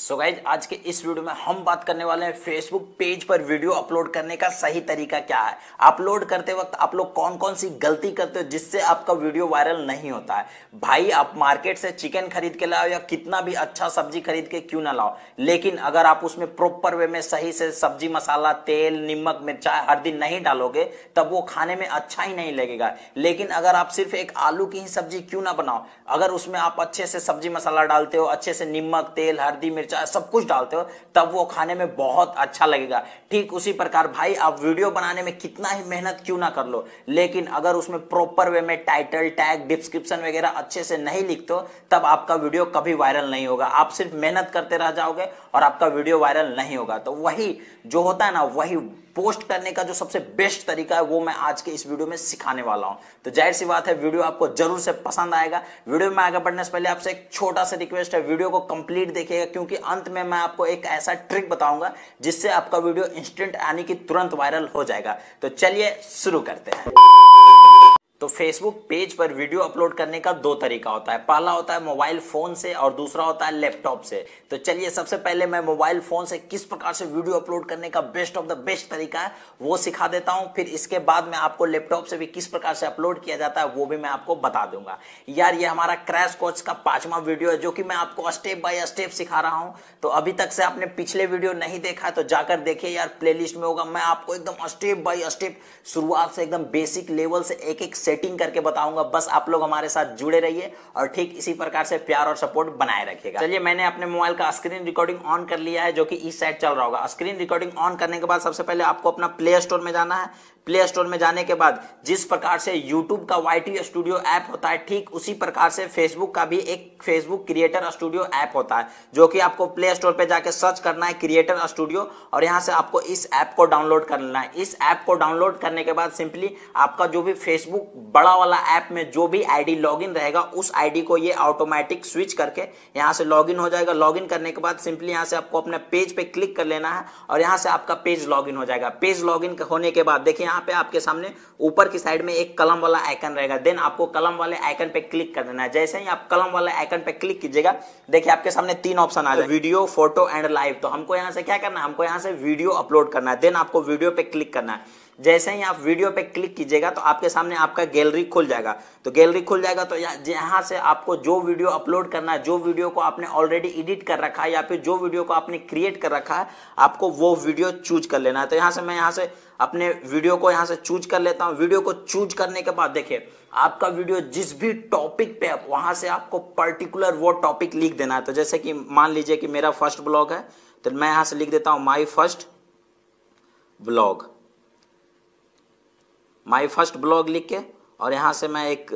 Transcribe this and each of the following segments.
सो so guys आज के इस वीडियो में हम बात करने वाले हैं फेसबुक पेज पर वीडियो अपलोड करने का सही तरीका क्या है अपलोड करते वक्त आप लोग कौन कौन सी गलती करते हो जिससे आपका वीडियो वायरल नहीं होता है भाई आप मार्केट से चिकन खरीद के लाओ या कितना भी अच्छा सब्जी खरीद के क्यों ना लाओ लेकिन अगर आप उसमें प्रॉपर वे में सही से सब्जी मसाला तेल नमक मिर्चा हरदी नहीं डालोगे तब वो खाने में अच्छा ही नहीं लगेगा लेकिन अगर आप सिर्फ एक आलू की ही सब्जी क्यों ना बनाओ अगर उसमें आप अच्छे से सब्जी मसाला डालते हो अच्छे से नमक तेल हरदी मिर्च चाहे सब कुछ डालते हो तब वो खाने में बहुत अच्छा लगेगा ठीक उसी प्रकार भाई आप वीडियो बनाने में कितना ही मेहनत क्यों ना कर लो लेकिन अगर उसमें प्रॉपर वे में टाइटल टैग डिस्क्रिप्शन वगैरह अच्छे से नहीं लिखते हो तब आपका वीडियो कभी वायरल नहीं होगा आप सिर्फ मेहनत करते रह जाओगे और आपका वीडियो वायरल नहीं होगा तो वही जो होता है ना वही पोस्ट करने का जो सबसे बेस्ट तरीका है वो मैं आज के इस वीडियो में सिखाने वाला हूं तो जाहिर सी बात है वीडियो आपको जरूर से पसंद आएगा वीडियो में आगे बढ़ने से पहले आपसे एक छोटा सा रिक्वेस्ट है वीडियो को कंप्लीट देखिएगा क्योंकि अंत में मैं आपको एक ऐसा ट्रिक बताऊंगा जिससे आपका वीडियो इंस्टेंट यानी कि तुरंत वायरल हो जाएगा तो चलिए शुरू करते हैं तो फेसबुक पेज पर वीडियो अपलोड करने का दो तरीका होता है पहला होता है मोबाइल फोन से और दूसरा होता है लैपटॉप से तो चलिए सबसे पहले मैं मोबाइल फोन से किस प्रकार से वीडियो अपलोड करने का बेस्ट ऑफ द बेस्ट तरीका है वो सिखा देता हूं फिर इसके बाद में आपको लैपटॉप से भी किस प्रकार से अपलोड किया जाता है वो भी मैं आपको बता दूंगा यार ये हमारा क्रैश कोच का पांचवा वीडियो है जो कि मैं आपको स्टेप बाय स्टेप सिखा रहा हूं तो अभी तक से आपने पिछले वीडियो नहीं देखा है तो जाकर देखिए यार प्लेलिस्ट में होगा मैं आपको एकदम स्टेप बाय स्टेप शुरुआत से एकदम बेसिक लेवल से एक एक सेटिंग करके बताऊंगा बस आप लोग हमारे साथ जुड़े रहिए और ठीक इसी प्रकार से प्यार और सपोर्ट बनाए रखिएगा चलिए मैंने अपने मोबाइल का स्क्रीन रिकॉर्डिंग ऑन कर लिया है जो कि इस साइड चल रहा होगा स्क्रीन रिकॉर्डिंग ऑन करने के बाद सबसे पहले आपको अपना प्ले स्टोर में जाना है प्ले स्टोर में जाने के बाद जिस प्रकार से यूट्यूब का वाई स्टूडियो ऐप होता है ठीक उसी प्रकार से फेसबुक का भी एक फेसबुक क्रिएटर स्टूडियो ऐप होता है जो कि आपको प्ले स्टोर पे जाके सर्च करना है क्रिएटर स्टूडियो और यहां से आपको इस ऐप को डाउनलोड कर लेना है इस ऐप को डाउनलोड करने के बाद सिंपली आपका जो भी फेसबुक बड़ा वाला ऐप में जो भी आईडी लॉगिन रहेगा उस आईडी को ये ऑटोमेटिक स्विच करके यहाँ से लॉगिन हो जाएगा लॉगिन करने के बाद सिंपली यहाँ से आपको अपने पेज पे क्लिक कर लेना है और यहाँ से आपका पेज लॉगिन हो जाएगा पेज लॉगिन होने के बाद देखिए यहाँ पे आपके सामने ऊपर की साइड में एक कलम वाला आइकन रहेगा देन आपको कलम वाले आइकन पे क्लिक कर देना है जैसे ही आप कलम वाले आइकन पे क्लिक कीजिएगा देखिए आपके सामने तीन ऑप्शन आ जाए वीडियो फोटो एंड लाइव तो हमको यहाँ से क्या करना है हमको यहाँ से वीडियो अपलोड करना है देन आपको वीडियो पे क्लिक करना है जैसे ही आप वीडियो पे क्लिक कीजिएगा तो आपके सामने आपका गैलरी खुल जाएगा तो गैलरी खुल जाएगा तो यहाँ से आपको जो वीडियो अपलोड करना है जो वीडियो को आपने ऑलरेडी एडिट कर रखा है या फिर जो वीडियो को आपने क्रिएट कर रखा है आपको वो वीडियो चूज कर लेना है तो यहाँ से मैं यहाँ से अपने वीडियो को यहाँ से चूज कर लेता हूँ वीडियो को चूज करने के बाद देखिए आपका वीडियो जिस भी टॉपिक पे आप वहाँ से आपको पर्टिकुलर वो टॉपिक लिख देना है तो जैसे कि मान लीजिए कि मेरा फर्स्ट ब्लॉग है तो मैं यहाँ से लिख देता हूँ my first blog my first blog लिख के और यहाँ से मैं एक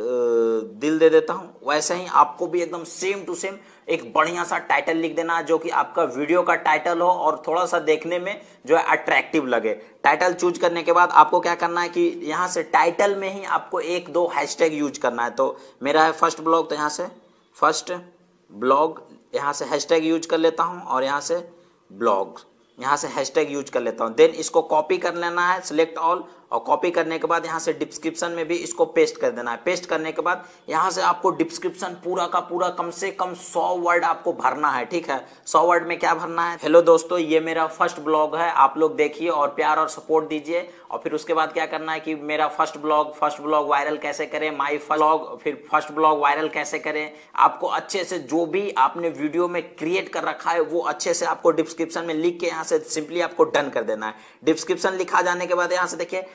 दिल दे देता हूँ वैसे ही आपको भी एकदम सेम टू सेम एक बढ़िया सा टाइटल लिख देना जो कि आपका वीडियो का टाइटल हो और थोड़ा सा देखने में जो है अट्रैक्टिव लगे टाइटल चूज करने के बाद आपको क्या करना है कि यहाँ से टाइटल में ही आपको एक दो हैशटैग यूज करना है तो मेरा है फर्स्ट ब्लॉग तो यहाँ से फर्स्ट ब्लॉग यहाँ से हैशटैग यूज कर लेता हूँ और यहाँ से ब्लॉग यहाँ से हैशटैग यूज कर लेता हूँ देन इसको कॉपी कर लेना है सिलेक्ट ऑल और कॉपी करने के बाद यहाँ से डिस्क्रिप्शन में भी इसको पेस्ट कर देना है पेस्ट करने के बाद यहाँ से आपको डिस्क्रिप्शन पूरा का पूरा कम से कम सौ वर्ड आपको भरना है ठीक है सौ वर्ड में क्या भरना है हेलो दोस्तों ये मेरा फर्स्ट ब्लॉग है आप लोग देखिए और प्यार और सपोर्ट दीजिए और फिर उसके बाद क्या करना है कि मेरा first blog first blog viral कैसे करें माई ब्लॉग फिर फर्स्ट ब्लॉग वायरल कैसे करें आपको अच्छे से जो भी आपने वीडियो में क्रिएट कर रखा है वो अच्छे से आपको डिस्क्रिप्शन में लिख के यहाँ यहाँ से सिंपली आपको डन कर देना है डिस्क्रिप्शन लिखा जाने के बाद यहाँ से देखिए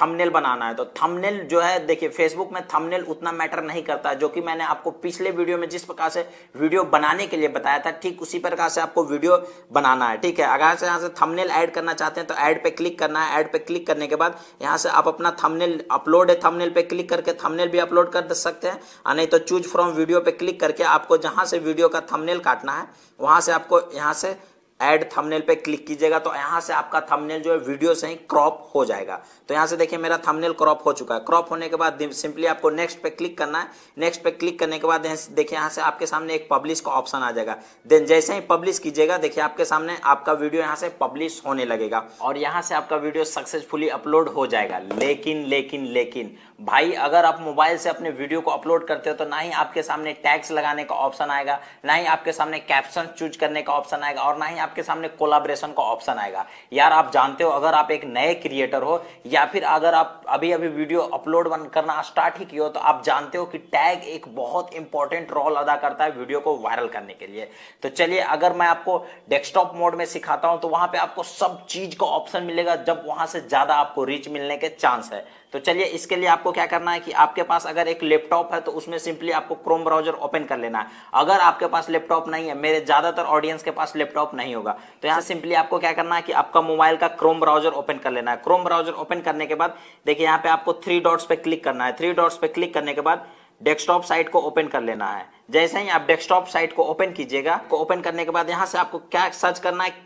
थंबनेल बनाना है तो थंबनेल जो है देखिए फेसबुक में थंबनेल उतना मैटर नहीं करता है जो कि मैंने आपको पिछले वीडियो में जिस प्रकार से वीडियो बनाने के लिए बताया था ठीक उसी प्रकार से आपको वीडियो बनाना है ठीक है अगर से यहाँ से थंबनेल ऐड करना चाहते हैं तो ऐड पे क्लिक करना है ऐड पे क्लिक करने के बाद यहाँ से आप अपना थमनेल अपलोड है थमनेल पे क्लिक करके थमनेल भी अपलोड कर सकते हैं और नहीं तो चूज फ्रॉम वीडियो पे क्लिक करके आपको जहाँ से वीडियो का थमनेल काटना है वहाँ से आपको यहाँ से एड थंबनेल पे क्लिक कीजिएगा तो यहाँ से आपका थंबनेल जो है वीडियो से ही क्रॉप हो जाएगा तो यहाँ से देखिए मेरा थंबनेल क्रॉप हो चुका है क्रॉप होने के बाद सिंपली आपको नेक्स्ट पे क्लिक करना है नेक्स्ट पे क्लिक करने के बाद देखिए यहाँ से आपके सामने एक पब्लिश का ऑप्शन आ जाएगा देन जैसे ही पब्लिश कीजिएगा देखिए आपके सामने आपका वीडियो यहाँ से पब्लिश होने लगेगा और यहाँ से आपका वीडियो सक्सेसफुली अपलोड हो जाएगा लेकिन लेकिन लेकिन भाई अगर आप मोबाइल से अपने वीडियो को अपलोड करते हो तो ना ही आपके सामने टैक्स लगाने का ऑप्शन आएगा ना ही आपके सामने कैप्शन चूज करने का ऑप्शन आएगा और ना ही आपके सामने कोलाब्रेशन का ऑप्शन आएगा यार आप जानते हो अगर आप एक नए क्रिएटर हो या फिर अगर आप अभी अभी वीडियो अपलोड करना स्टार्ट ही किया हो तो आप जानते हो कि टैग एक बहुत इंपॉर्टेंट रोल अदा करता है वीडियो को वायरल करने के लिए तो चलिए अगर मैं आपको डेस्कटॉप मोड में सिखाता हूं तो वहां पर आपको सब चीज का ऑप्शन मिलेगा जब वहां से ज्यादा आपको रीच मिलने के चांस है तो चलिए इसके लिए आपको क्या करना है कि आपके पास अगर एक लैपटॉप है तो उसमें सिंपली आपको क्रोम ब्राउजर ओपन कर लेना है अगर आपके पास लैपटॉप नहीं है मेरे ज्यादातर ऑडियंस के पास लैपटॉप नहीं नहीं होगा तो यहाँ सिंपली आपको क्या करना है कि आपका मोबाइल का क्रोम ब्राउजर ओपन कर लेना है क्रोम ब्राउजर ओपन करने के बाद देखिए यहाँ पे आपको थ्री डॉट्स पे क्लिक करना है थ्री डॉट्स पे क्लिक करने के बाद डेस्कटॉप साइट को ओपन कर लेना है जैसे ही आप डेस्कटॉप साइट को ओपन कीजिएगा को ओपन करने के बाद यहाँ से आपको क्या सर्च करना है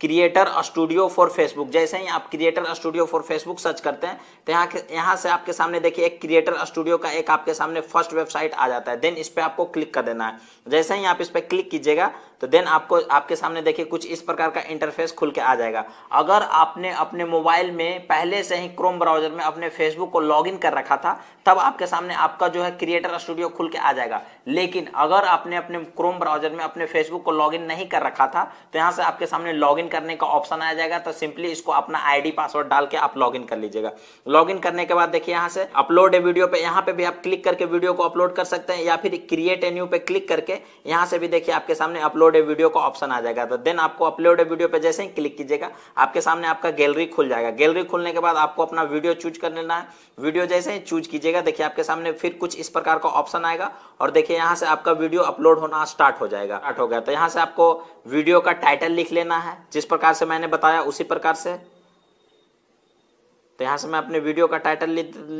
क्रिएटर स्टूडियो फॉर फेसबुक जैसे ही आप creator studio for Facebook search करते हैं तो यहाँ यहाँ से आपके सामने देखिए एक क्रिएटर स्टूडियो का एक आपके सामने फर्स्ट वेबसाइट आ जाता है देन इस पर आपको क्लिक कर देना है जैसे ही आप इस पर क्लिक कीजिएगा तो देन आपको आपके सामने देखिए कुछ इस प्रकार का इंटरफेस खुल के आ जाएगा अगर आपने अपने मोबाइल में पहले से ही क्रोम ब्राउजर में अपने फेसबुक को लॉगिन कर रखा था तब आपके सामने आपका जो है क्रिएटर स्टूडियो खुल के आ जाएगा लेकिन अगर आपने अपने क्रोम ब्राउजर में अपने फेसबुक को लॉगिन नहीं कर रखा था तो यहाँ से आपके सामने लॉगिन करने का ऑप्शन आ जाएगा तो सिंपली इसको अपना आईडी पासवर्ड डाल के आप लॉगिन कर लीजिएगा लॉगिन करने के बाद देखिए यहाँ से अपलोड वीडियो पे यहाँ पे भी आप क्लिक करके वीडियो को अपलोड कर सकते हैं या फिर क्रिएट एन्यू पे क्लिक करके यहाँ से भी देखिए आपके सामने अपलोड अपलोड ए वीडियो का ऑप्शन आ जाएगा तो देन आपको अपलोड ए वीडियो पर जैसे ही क्लिक कीजिएगा आपके सामने आपका गैलरी खुल जाएगा गैलरी खुलने के बाद आपको अपना वीडियो चूज कर लेना है वीडियो जैसे ही चूज कीजिएगा देखिए आपके सामने फिर कुछ इस प्रकार का ऑप्शन आएगा और देखिए यहाँ से आपका वीडियो अपलोड होना स्टार्ट हो जाएगा स्टार्ट हो गया तो यहाँ से आपको वीडियो का टाइटल लिख लेना है जिस प्रकार से मैंने बताया उसी प्रकार से तो यहाँ से मैं अपने वीडियो का टाइटल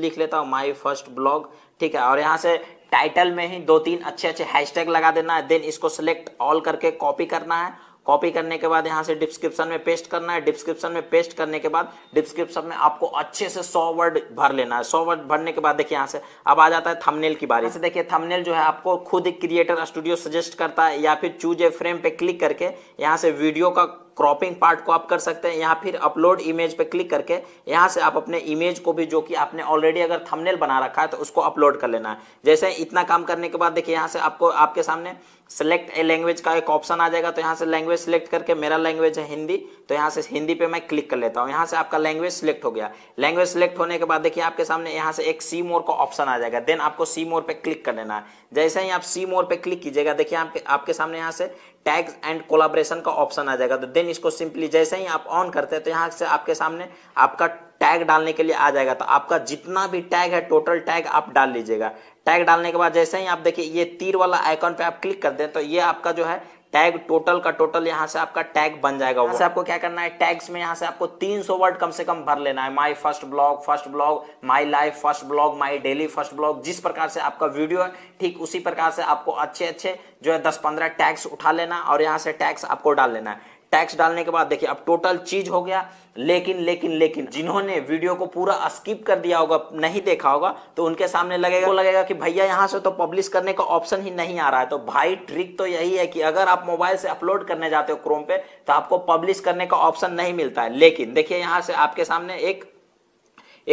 लिख लेता हूँ माई फर्स्ट ब्लॉग ठीक है और यहाँ से टाइटल में ही दो तीन अच्छे अच्छे हैशटैग लगा देना है देन इसको सिलेक्ट ऑल करके कॉपी करना है कॉपी करने के बाद यहाँ से डिस्क्रिप्शन में पेस्ट करना है डिस्क्रिप्शन में पेस्ट करने के बाद डिस्क्रिप्शन में आपको अच्छे से सौ वर्ड भर लेना है सौ वर्ड भरने के बाद देखिए यहाँ से अब आ जाता है थंबनेल की बारी से देखिए थंबनेल जो है आपको खुद क्रिएटर स्टूडियो सजेस्ट करता है या फिर चूज ए फ्रेम पे क्लिक करके यहाँ से वीडियो का क्रॉपिंग पार्ट को आप कर सकते हैं या फिर अपलोड इमेज पे क्लिक करके यहाँ से आप अपने इमेज को भी जो कि आपने ऑलरेडी अगर थंबनेल बना रखा है तो उसको अपलोड कर लेना है जैसे इतना काम करने के बाद देखिए यहाँ से आपको आपके सामने सेलेक्ट ए लैंग्वेज का एक ऑप्शन आ जाएगा तो यहाँ से लैंग्वेज सेलेक्ट करके मेरा लैंग्वेज है हिंदी तो यहाँ से हिंदी पे मैं क्लिक कर लेता हूँ यहाँ से आपका लैंग्वेज सेलेक्ट हो गया लैंग्वेज सेलेक्ट होने के बाद देखिए आपके सामने यहाँ से एक सी मोर का ऑप्शन आ जाएगा देन आपको सी मोर पे क्लिक कर लेना है जैसे ही आप सी मोर पे क्लिक कीजिएगा देखिए आपके आपके सामने यहाँ से टैग्स एंड कोलाब्रेशन का ऑप्शन आ जाएगा तो देन इसको सिंपली जैसे ही आप ऑन करते हैं तो यहाँ से आपके सामने आपका टैग डालने के लिए आ जाएगा तो आपका जितना भी टैग है टोटल टैग आप डाल लीजिएगा टैग डालने के बाद जैसे ही आप देखिए ये तीर वाला आइकॉन पे आप क्लिक कर दें तो ये आपका जो है टैग टोटल का टोटल यहाँ से आपका टैग बन जाएगा वहां से आपको क्या करना है टैग्स में यहाँ से आपको 300 वर्ड कम से कम भर लेना है my first blog first blog my life first blog my daily first blog जिस प्रकार से आपका वीडियो है ठीक उसी प्रकार से आपको अच्छे अच्छे जो है दस पंद्रह टैग्स उठा लेना और यहाँ से टैग्स आपको डाल लेना है टैक्स डालने के बाद देखिए अब टोटल चीज हो गया लेकिन लेकिन लेकिन जिन्होंने वीडियो को पूरा स्किप कर दिया होगा नहीं देखा होगा तो उनके सामने लगेगा वो लगेगा कि भैया यहाँ से तो पब्लिश करने का ऑप्शन ही नहीं आ रहा है तो भाई ट्रिक तो यही है कि अगर आप मोबाइल से अपलोड करने जाते हो क्रोम पे तो आपको पब्लिश करने का ऑप्शन नहीं मिलता है लेकिन देखिए यहाँ से आपके सामने एक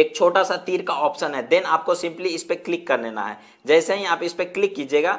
एक छोटा सा तीर का ऑप्शन है देन आपको सिंपली इस पर क्लिक कर लेना है जैसे ही आप इस पर क्लिक कीजिएगा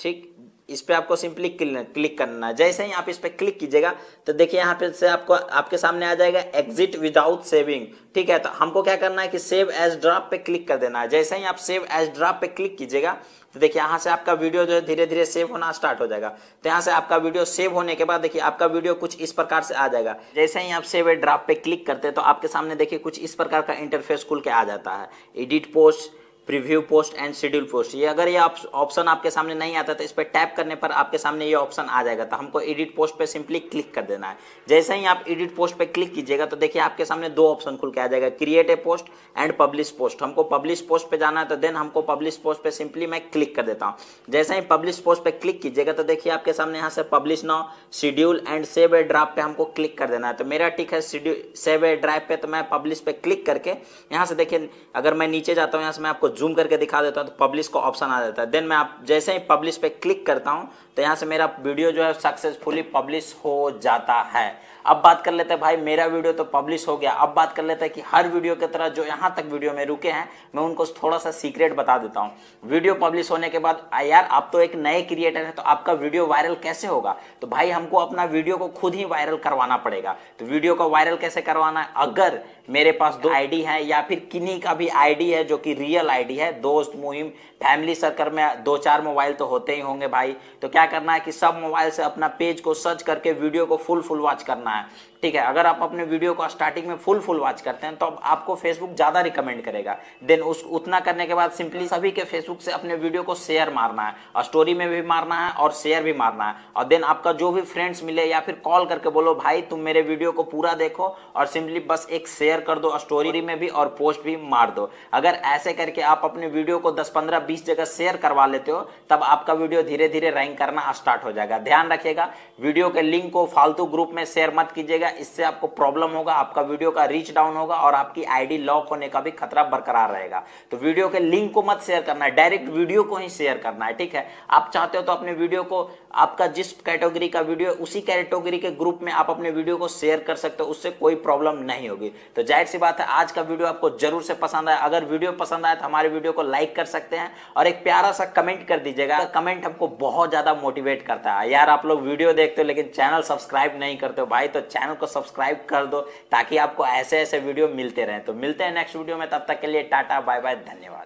ठीक इस पर आपको सिंपली क्लिक करना है जैसे ही आप इस पर क्लिक कीजिएगा तो देखिए यहाँ पे से आपको आपके सामने आ जाएगा एग्जिट विदाउट सेविंग ठीक है तो हमको क्या करना है कि सेव एज ड्राफ्ट पे क्लिक कर देना है जैसे ही आप सेव एज ड्राफ्ट पे क्लिक कीजिएगा तो देखिए यहाँ से आपका वीडियो जो है धीरे धीरे सेव होना स्टार्ट हो जाएगा तो यहाँ से आपका वीडियो सेव होने के बाद देखिए आपका वीडियो कुछ इस प्रकार से आ जाएगा जैसे ही आप सेव ए ड्राफ्ट पे क्लिक करते हैं तो आपके सामने देखिए कुछ इस प्रकार का इंटरफेस खुल के आ जाता है edit post preview post and schedule post ये अगर ये ऑप्शन आपके सामने नहीं आता तो इस पर टैप करने पर आपके सामने ये ऑप्शन आ जाएगा तो हमको एडिट पोस्ट पे सिंपली क्लिक कर देना है जैसे ही आप एडिट पोस्ट पे क्लिक कीजिएगा तो देखिए आपके सामने दो ऑप्शन खुल के आ जाएगा create a post and publish post हमको पब्लिश पोस्ट पे जाना है तो देन हमको पब्लिश पोस्ट पे सिंपली मैं क्लिक कर देता हूँ जैसे ही पब्लिश पोस्ट पे क्लिक कीजिएगा तो देखिए आपके सामने यहाँ से publish now schedule and save a draft पे हमको क्लिक कर देना है तो मेरा टिक है शेड्यूल सेव ए ड्राफ्ट पे तो मैं पब्लिश पे क्लिक करके यहाँ से देखिए अगर मैं नीचे जाता हूँ यहाँ से मैं आपको जूम करके दिखा देता हूँ तो पब्लिश का ऑप्शन आ जाता है देन मैं आप जैसे ही पब्लिश पे क्लिक करता हूँ तो यहाँ से मेरा वीडियो जो है सक्सेसफुली पब्लिश हो जाता है अब बात कर लेते हैं भाई मेरा वीडियो तो पब्लिश हो गया अब बात कर लेते हैं कि हर वीडियो की तरह जो यहाँ तक वीडियो में रुके हैं मैं उनको थोड़ा सा सीक्रेट बता देता हूँ वीडियो पब्लिश होने के बाद यार आप तो एक नए क्रिएटर हैं तो आपका वीडियो वायरल कैसे होगा तो भाई हमको अपना वीडियो को खुद ही वायरल करवाना पड़ेगा तो वीडियो को वायरल कैसे करवाना है अगर मेरे पास दो आईडी है या फिर किन्हीं का भी आईडी है जो कि रियल आईडी है दोस्त मुहिम फैमिली सर्कल में दो चार मोबाइल तो होते ही होंगे भाई तो क्या क्या करना है कि सब मोबाइल से अपना पेज को सर्च करके वीडियो को फुल फुल वॉच करना है ठीक है अगर आप अपने वीडियो को स्टार्टिंग में फुल फुल वॉच करते हैं तो आपको फेसबुक ज़्यादा रिकमेंड करेगा देन उस उतना करने के बाद सिंपली सभी के फेसबुक से अपने वीडियो को शेयर मारना है और स्टोरी में भी मारना है और शेयर भी मारना है और देन आपका जो भी फ्रेंड्स मिले या फिर कॉल करके बोलो भाई तुम मेरे वीडियो को पूरा देखो और सिंपली बस एक शेयर कर दो स्टोरी में भी और पोस्ट भी मार दो अगर ऐसे करके आप अपने वीडियो को दस पंद्रह बीस जगह शेयर करवा लेते हो तब आपका वीडियो धीरे धीरे रैंक करना स्टार्ट हो जाएगा ध्यान रखिएगा वीडियो के लिंक को फालतू ग्रुप में शेयर मत कीजिएगा इससे आपको प्रॉब्लम होगा आपका वीडियो का रीच डाउन होगा और आपकी आईडी लॉक होने का भी खतरा बरकरार रहेगा तो वीडियो के लिंक को मत शेयर करना है डायरेक्ट वीडियो को ही शेयर करना है ठीक है आप चाहते हो तो अपने वीडियो को आपका जिस कैटेगरी का वीडियो है उसी कैटेगरी के ग्रुप में आप अपने वीडियो को शेयर कर सकते हो उससे कोई प्रॉब्लम नहीं होगी तो जाहिर सी बात है आज का वीडियो आपको जरूर से पसंद आया अगर वीडियो पसंद आया तो हमारे वीडियो को लाइक कर सकते हैं और एक प्यारा सा कमेंट कर दीजिएगा कमेंट हमको बहुत ज़्यादा मोटिवेट करता है यार आप लोग वीडियो देखते हो लेकिन चैनल सब्सक्राइब नहीं करते हो भाई तो चैनल को सब्सक्राइब कर दो ताकि आपको ऐसे ऐसे वीडियो मिलते रहें तो मिलते हैं नेक्स्ट वीडियो में तब तक के लिए टाटा बाय बाय धन्यवाद